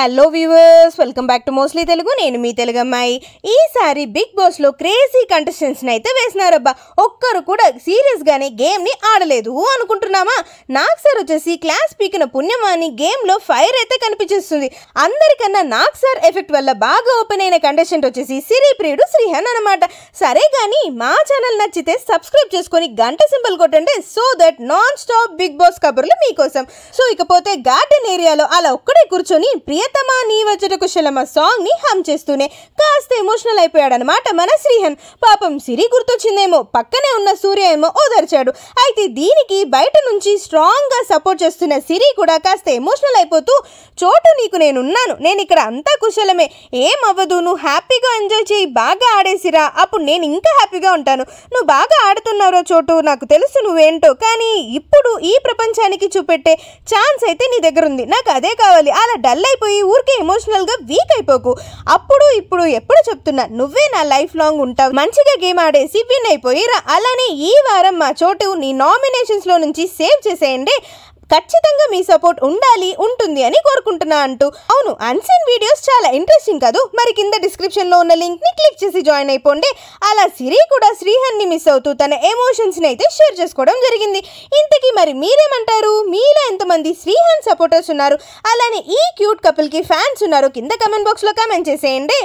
hello viewers welcome back to mostly Telugu నేను మీ తెలుగు అమ్మాయి ఈసారి బిగ్ బాస్లో క్రేజీ కంటెస్టెంట్స్ని అయితే వేసినారబ్బా ఒక్కరు కూడా సీరియస్గానే గేమ్ని ఆడలేదు అనుకుంటున్నామా నాగ్ సార్ వచ్చేసి క్లాస్ పీకిన పుణ్యమాని గేమ్లో ఫైర్ అయితే కనిపించేస్తుంది అందరికన్నా నాగ్ సార్ ఎఫెక్ట్ వల్ల బాగా ఓపెన్ అయిన కంటెస్టెంట్ వచ్చేసి సిరి ప్రియుడు శ్రీహన్ అనమాట సరే కానీ మా ఛానల్ నచ్చితే సబ్స్క్రైబ్ చేసుకొని గంట సింబల్ కొట్టండి so that non stop Bigg Boss కబుర్లు మీకోసం సో ఇకపోతే గార్డెన్ ఏరియాలో అలా ఒక్కడే కూర్చొని ప్రియ ప్రియతమా నీ వజ్రకు సాంగ్ సాంగ్ని హమ్ చేస్తూనే కాస్త ఎమోషనల్ అయిపోయాడనమాట మన శ్రీహన్ పాపం సిరి గుర్తొచ్చిందేమో పక్కనే ఉన్న సూర్య ఏమో ఓదర్చాడు అయితే దీనికి బయట నుంచి స్ట్రాంగ్గా సపోర్ట్ చేస్తున్న సిరి కూడా కాస్త ఎమోషనల్ అయిపోతూ చోటు నీకు నేనున్నాను నేను ఇక్కడ అంతా కుశలమే ఏం అవ్వదు నువ్వు హ్యాపీగా ఎంజాయ్ చేయి బాగా ఆడేసిరా అప్పుడు నేను ఇంకా హ్యాపీగా ఉంటాను నువ్వు బాగా ఆడుతున్నారో చోటు నాకు తెలుసు నువ్వేంటో కానీ ఇప్పుడు ఈ ప్రపంచానికి చూపెట్టే ఛాన్స్ అయితే నీ దగ్గర ఉంది నాకు అదే కావాలి అలా డల్ అయిపోయి ఊరికే ఎమోషనల్గా వీక్ అయిపోకు అప్పుడు ఇప్పుడు ఎప్పుడు చెప్తున్నా నువ్వే నా లైఫ్ లాంగ్ ఉంటావు మంచిగా గేమ్ ఆడేసి విన్ అయిపోయిరా అలానే ఈ వారం మా చోటు నీ నామినేషన్స్లో నుంచి సేవ్ చేసేయండి ఖచ్చితంగా మీ సపోర్ట్ ఉండాలి ఉంటుంది అని కోరుకుంటున్నా అంటూ అవును అన్సీన్ వీడియోస్ చాలా ఇంట్రెస్టింగ్ కాదు మరి కింద డిస్క్రిప్షన్లో ఉన్న లింక్ని క్లిక్ చేసి జాయిన్ అయిపోండి అలా సిరి కూడా శ్రీహన్ ని మిస్ అవుతూ తన ఎమోషన్స్ని అయితే షేర్ చేసుకోవడం జరిగింది ఇంతకీ మరి మీరేమంటారు మీలో ఎంతమంది శ్రీహన్ సపోర్టర్స్ ఉన్నారు అలానే ఈ క్యూట్ కపుల్కి ఫ్యాన్స్ ఉన్నారు కింద కమెంట్ బాక్స్లో కామెంట్ చేసేయండి